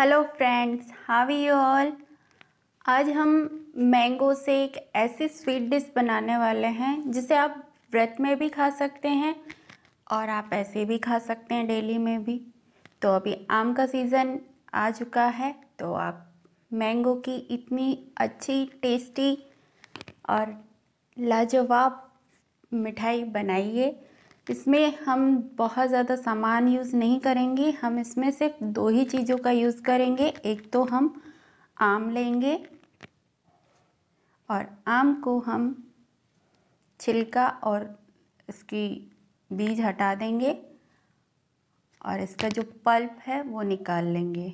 hello friends how are you all आज हम mango से एक ऐसी स्वीट डिश बनाने वाले हैं जिसे आप व्रत में भी खा सकते हैं और आप ऐसे भी खा सकते हैं डेली में भी तो अभी आम का सीज़न आ चुका है तो आप मैंगो की इतनी अच्छी टेस्टी और लाजवाब मिठाई बनाइए इसमें हम बहुत ज़्यादा सामान यूज़ नहीं करेंगे हम इसमें सिर्फ दो ही चीज़ों का यूज़ करेंगे एक तो हम आम लेंगे और आम को हम छिलका और इसकी बीज हटा देंगे और इसका जो पल्प है वो निकाल लेंगे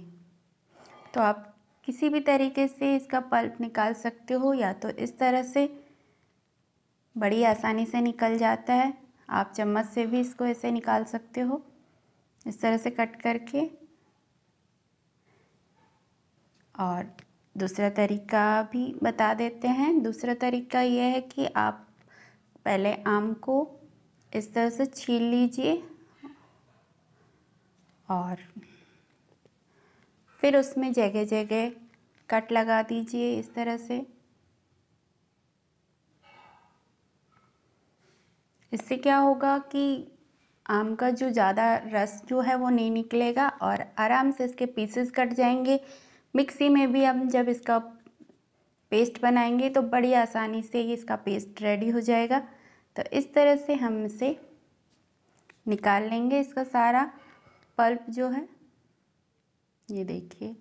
तो आप किसी भी तरीके से इसका पल्प निकाल सकते हो या तो इस तरह से बड़ी आसानी से निकल जाता है आप चम्मच से भी इसको ऐसे निकाल सकते हो इस तरह से कट करके और दूसरा तरीका भी बता देते हैं दूसरा तरीका यह है कि आप पहले आम को इस तरह से छील लीजिए और फिर उसमें जगह जगह कट लगा दीजिए इस तरह से इससे क्या होगा कि आम का जो ज़्यादा रस जो है वो नहीं निकलेगा और आराम से इसके पीसेस कट जाएंगे मिक्सी में भी हम जब इसका पेस्ट बनाएंगे तो बड़ी आसानी से ही इसका पेस्ट रेडी हो जाएगा तो इस तरह से हम इसे निकाल लेंगे इसका सारा पल्प जो है ये देखिए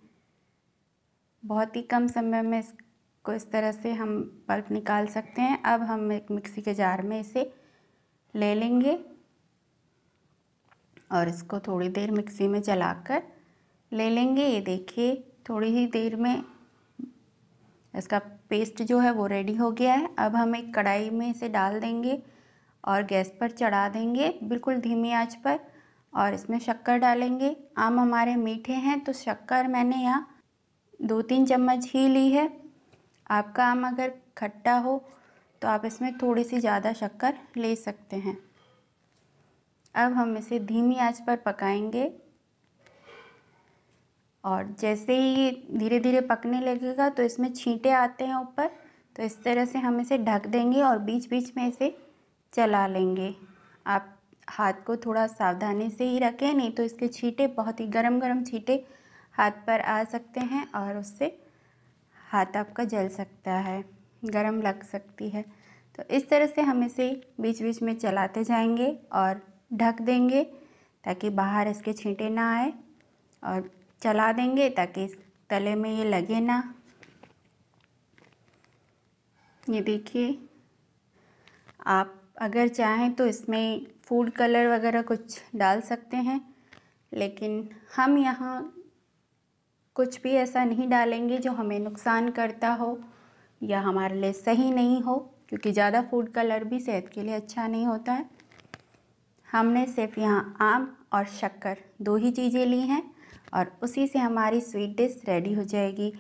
बहुत ही कम समय में इसको इस तरह से हम पल्प निकाल सकते हैं अब हम एक मिक्सी के जार में इसे ले लेंगे और इसको थोड़ी देर मिक्सी में चलाकर ले लेंगे ये देखिए थोड़ी ही देर में इसका पेस्ट जो है वो रेडी हो गया है अब हम एक कढ़ाई में इसे डाल देंगे और गैस पर चढ़ा देंगे बिल्कुल धीमी आंच पर और इसमें शक्कर डालेंगे आम हमारे मीठे हैं तो शक्कर मैंने यहाँ दो तीन चम्मच ही ली है आपका आम अगर खट्टा हो तो आप इसमें थोड़ी सी ज़्यादा शक्कर ले सकते हैं अब हम इसे धीमी आंच पर पकाएंगे और जैसे ही धीरे धीरे पकने लगेगा तो इसमें छींटे आते हैं ऊपर तो इस तरह से हम इसे ढक देंगे और बीच बीच में इसे चला लेंगे आप हाथ को थोड़ा सावधानी से ही रखें नहीं तो इसके छींटे बहुत ही गरम गरम छींटे हाथ पर आ सकते हैं और उससे हाथ आपका जल सकता है गर्म लग सकती है तो इस तरह से हम इसे बीच बीच में चलाते जाएंगे और ढक देंगे ताकि बाहर इसके छींटे ना आए और चला देंगे ताकि तले में ये लगे ना ये देखिए आप अगर चाहें तो इसमें फूड कलर वगैरह कुछ डाल सकते हैं लेकिन हम यहाँ कुछ भी ऐसा नहीं डालेंगे जो हमें नुकसान करता हो या हमारे लिए सही नहीं हो क्योंकि ज़्यादा फूड कलर भी सेहत के लिए अच्छा नहीं होता है हमने सिर्फ यहाँ आम और शक्कर दो ही चीज़ें ली हैं और उसी से हमारी स्वीट डिश रेडी हो जाएगी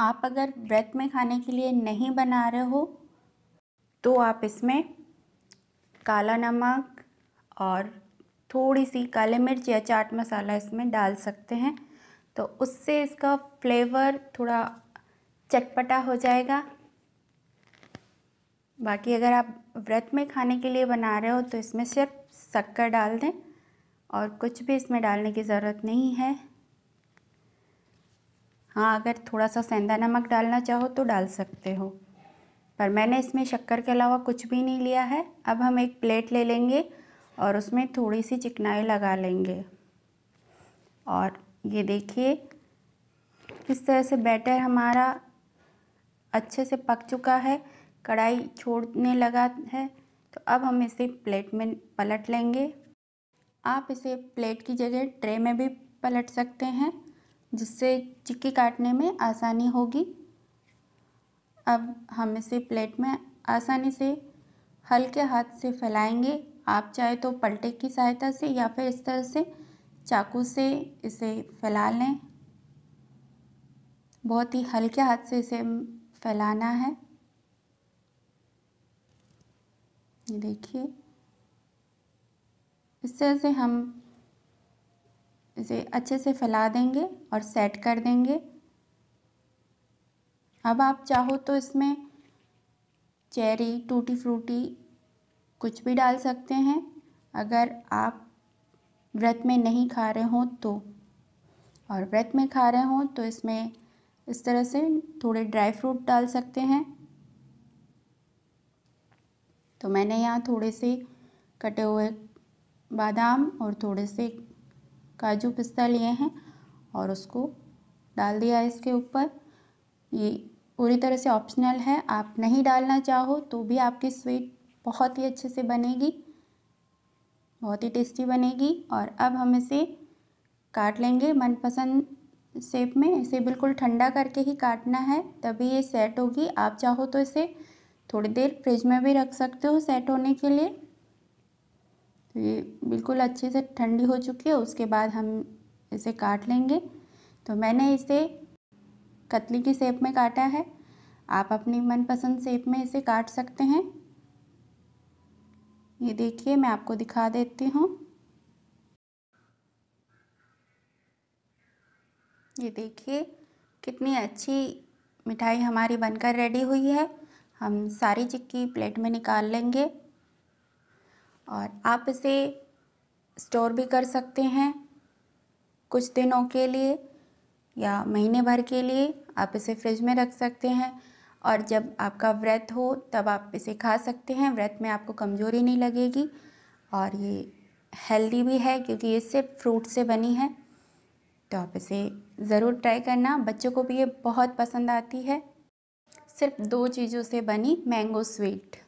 आप अगर व्रत में खाने के लिए नहीं बना रहे हो तो आप इसमें काला नमक और थोड़ी सी काले मिर्च या चाट मसाला इसमें डाल सकते हैं तो उससे इसका फ्लेवर थोड़ा चटपटा हो जाएगा बाकी अगर आप व्रत में खाने के लिए बना रहे हो तो इसमें सिर्फ शक्कर डाल दें और कुछ भी इसमें डालने की ज़रूरत नहीं है हाँ अगर थोड़ा सा सेंधा नमक डालना चाहो तो डाल सकते हो पर मैंने इसमें शक्कर के अलावा कुछ भी नहीं लिया है अब हम एक प्लेट ले लेंगे और उसमें थोड़ी सी चिकनाई लगा लेंगे और ये देखिए किस तरह से बैटर हमारा अच्छे से पक चुका है कढ़ाई छोड़ने लगा है तो अब हम इसे प्लेट में पलट लेंगे आप इसे प्लेट की जगह ट्रे में भी पलट सकते हैं जिससे चिक्की काटने में आसानी होगी अब हम इसे प्लेट में आसानी से हल्के हाथ से फैलाएंगे आप चाहे तो पलटे की सहायता से या फिर इस तरह से चाकू से इसे फैला लें बहुत ही हल्के हाथ से इसे फैलाना है ये देखिए इस तरह से हम इसे अच्छे से फैला देंगे और सेट कर देंगे अब आप चाहो तो इसमें चेरी टूटी फ्रूटी कुछ भी डाल सकते हैं अगर आप व्रत में नहीं खा रहे हों तो और व्रत में खा रहे हों तो इसमें इस तरह से थोड़े ड्राई फ्रूट डाल सकते हैं तो मैंने यहाँ थोड़े से कटे हुए बादाम और थोड़े से काजू पिस्ता लिए हैं और उसको डाल दिया इसके ऊपर ये पूरी तरह से ऑप्शनल है आप नहीं डालना चाहो तो भी आपकी स्वीट बहुत ही अच्छे से बनेगी बहुत ही टेस्टी बनेगी और अब हम इसे काट लेंगे मनपसंद शेप में इसे बिल्कुल ठंडा करके ही काटना है तभी ये सेट होगी आप चाहो तो इसे थोड़ी देर फ्रिज में भी रख सकते हो सेट होने के लिए तो ये बिल्कुल अच्छे से ठंडी हो चुकी है उसके बाद हम इसे काट लेंगे तो मैंने इसे कतली की सेप में काटा है आप अपनी मनपसंद सेप में इसे काट सकते हैं ये देखिए मैं आपको दिखा देती हूँ ये देखिए कितनी अच्छी मिठाई हमारी बनकर रेडी हुई है हम सारी चिक्की प्लेट में निकाल लेंगे और आप इसे स्टोर भी कर सकते हैं कुछ दिनों के लिए या महीने भर के लिए आप इसे फ्रिज में रख सकते हैं और जब आपका व्रत हो तब आप इसे खा सकते हैं व्रत में आपको कमज़ोरी नहीं लगेगी और ये हेल्दी भी है क्योंकि ये सिर्फ फ्रूट से बनी है तो आप इसे ज़रूर ट्राई करना बच्चों को भी ये बहुत पसंद आती है सिर्फ दो चीज़ों से बनी मैंगो स्वीट